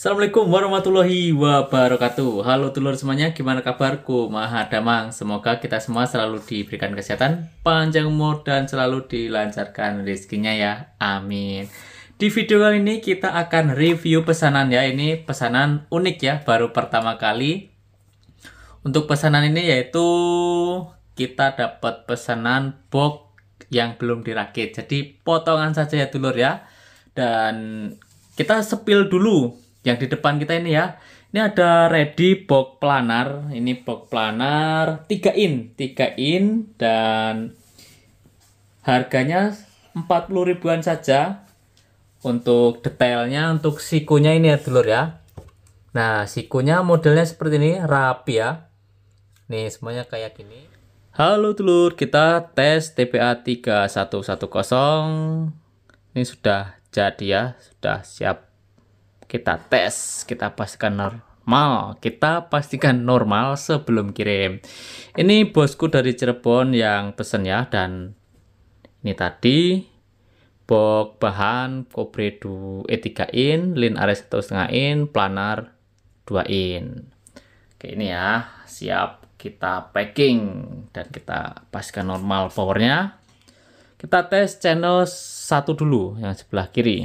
Assalamualaikum warahmatullahi wabarakatuh Halo telur semuanya, gimana kabarku? Maha damang, semoga kita semua selalu diberikan kesehatan Panjang umur dan selalu dilancarkan rezekinya ya, amin Di video kali ini kita akan review pesanan ya Ini pesanan unik ya, baru pertama kali Untuk pesanan ini yaitu Kita dapat pesanan box yang belum dirakit Jadi potongan saja ya telur ya Dan kita sepil dulu yang di depan kita ini ya ini ada ready box planar ini box planar 3 in 3 in dan harganya 40 ribuan saja untuk detailnya untuk sikunya ini ya dulur ya nah sikunya modelnya seperti ini rapi ya nih semuanya kayak gini halo dulur kita tes TPA 3110 ini sudah jadi ya sudah siap kita tes, kita pastikan normal, kita pastikan normal sebelum kirim. Ini bosku dari Cirebon yang pesen ya dan ini tadi box bahan kobre 2 e 3 in, lin area 1,5 in, planar 2 in. Oke ini ya, siap kita packing dan kita pastikan normal powernya. Kita tes channel satu dulu yang sebelah kiri.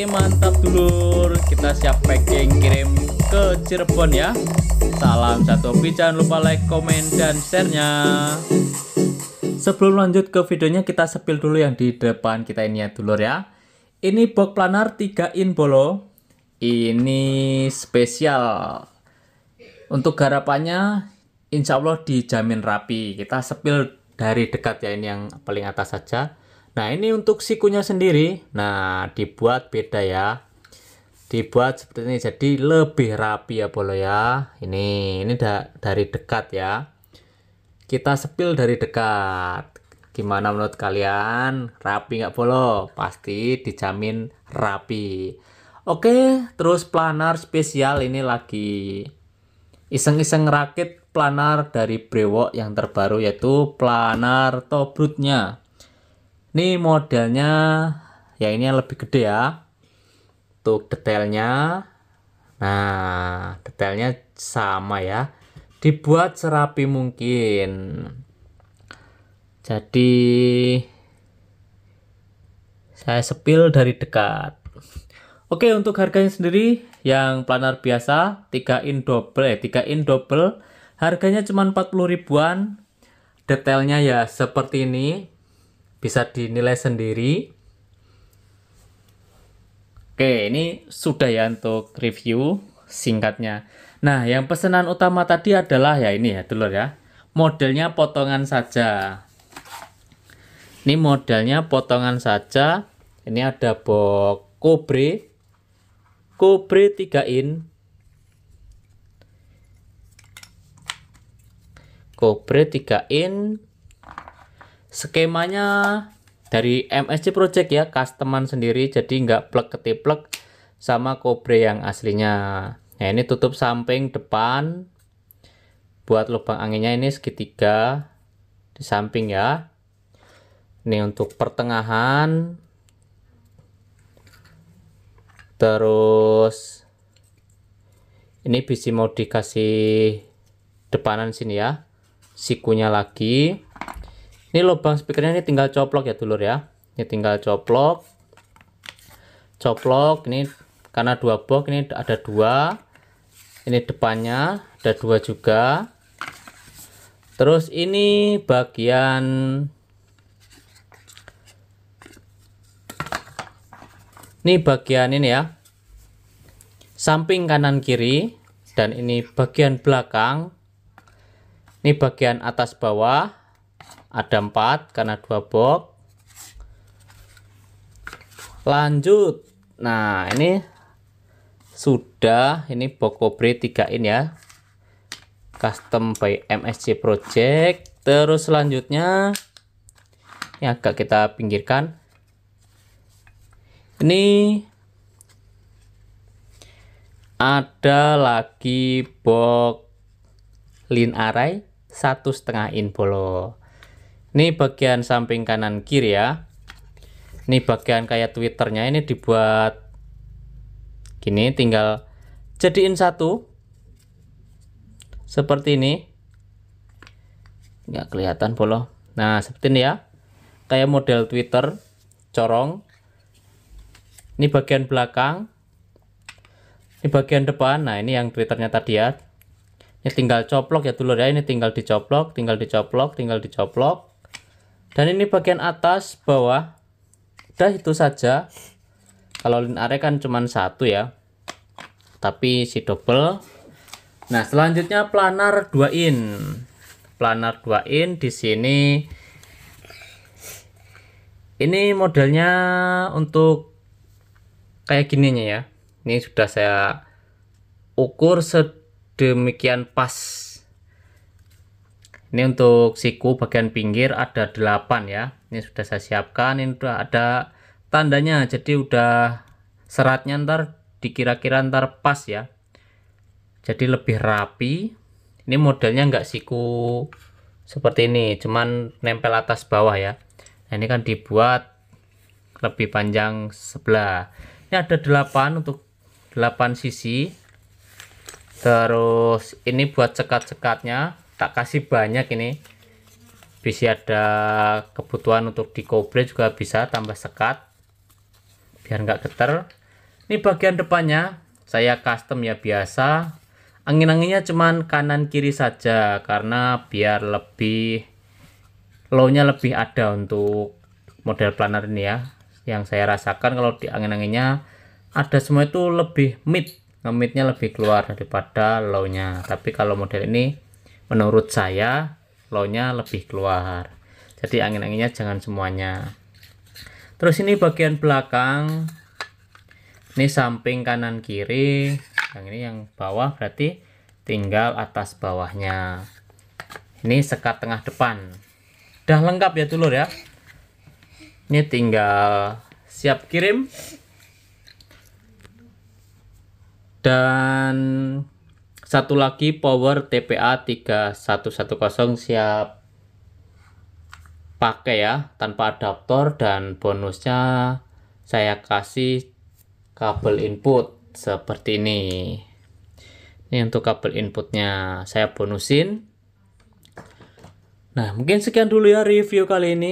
Oke mantap dulur Kita siap packing kirim ke Cirebon ya Salam satu hobi Jangan lupa like, komen, dan share-nya Sebelum lanjut ke videonya Kita sepil dulu yang di depan kita ini ya dulur ya Ini box planar 3 in bolo Ini spesial Untuk garapannya Insya Allah dijamin rapi Kita sepil dari dekat ya ini yang paling atas saja Nah ini untuk sikunya sendiri, nah dibuat beda ya. Dibuat seperti ini jadi lebih rapi ya Bolo ya. Ini ini da dari dekat ya. Kita sepil dari dekat. Gimana menurut kalian? Rapi nggak Bolo? Pasti dijamin rapi. Oke, terus planar spesial ini lagi iseng-iseng rakit planar dari Brewok yang terbaru yaitu planar Tobrutnya ini modelnya ya ini yang lebih gede ya untuk detailnya nah detailnya sama ya dibuat serapi mungkin jadi saya sepil dari dekat oke untuk harganya sendiri yang planar biasa 3 in double eh 3 in double harganya cuma 40 ribuan detailnya ya seperti ini bisa dinilai sendiri. Oke, ini sudah ya untuk review singkatnya. Nah, yang pesanan utama tadi adalah ya ini ya, dulur ya. Modelnya potongan saja. Ini modelnya potongan saja. Ini ada box Kobre. Kobre 3 in. Kobre 3 in skemanya dari MSC Project ya customan sendiri jadi nggak plek ketiplek sama kobre yang aslinya nah ini tutup samping depan buat lubang anginnya ini segitiga di samping ya ini untuk pertengahan terus ini bisa mau dikasih depanan sini ya sikunya lagi ini lubang speakernya ini tinggal coplok ya dulur ya ini tinggal coplok coplok ini karena dua box ini ada dua ini depannya ada dua juga terus ini bagian ini bagian ini ya samping kanan kiri dan ini bagian belakang ini bagian atas bawah ada empat karena dua box lanjut nah ini sudah ini box kobre 3 in ya custom by MSC project terus selanjutnya ini agak kita pinggirkan ini ada lagi box lin array satu setengah in bolong ini bagian samping kanan kiri ya ini bagian kayak twitternya ini dibuat gini tinggal jadiin satu seperti ini nggak kelihatan bolong nah seperti ini ya kayak model twitter corong ini bagian belakang ini bagian depan nah ini yang twitternya tadi ya ini tinggal coplok ya dulu ya ini tinggal dicoplok tinggal dicoplok tinggal dicoplok dan ini bagian atas bawah udah itu saja kalau lin are kan cuma satu ya tapi si double nah selanjutnya planar 2 in planar 2 in di sini ini modelnya untuk kayak gininya ya ini sudah saya ukur sedemikian pas ini untuk siku bagian pinggir ada 8 ya ini sudah saya siapkan ini sudah ada tandanya jadi udah seratnya ntar dikira-kira ntar pas ya jadi lebih rapi ini modelnya nggak siku seperti ini cuman nempel atas bawah ya nah, ini kan dibuat lebih panjang sebelah ini ada 8 untuk 8 sisi terus ini buat cekat-cekatnya tak kasih banyak ini bisa ada kebutuhan untuk di koble juga bisa tambah sekat biar nggak keter. ini bagian depannya saya custom ya biasa angin-anginnya cuman kanan kiri saja karena biar lebih low-nya lebih ada untuk model planar ini ya yang saya rasakan kalau di angin-anginnya ada semua itu lebih mid ngemitnya lebih keluar daripada low-nya tapi kalau model ini menurut saya low lebih keluar jadi angin-anginnya jangan semuanya terus ini bagian belakang ini samping kanan kiri yang ini yang bawah berarti tinggal atas bawahnya ini sekat tengah depan udah lengkap ya dulur ya ini tinggal siap kirim dan satu lagi power TPA 3110 siap pakai ya tanpa adaptor dan bonusnya saya kasih kabel input seperti ini. Ini untuk kabel inputnya saya bonusin. Nah mungkin sekian dulu ya review kali ini.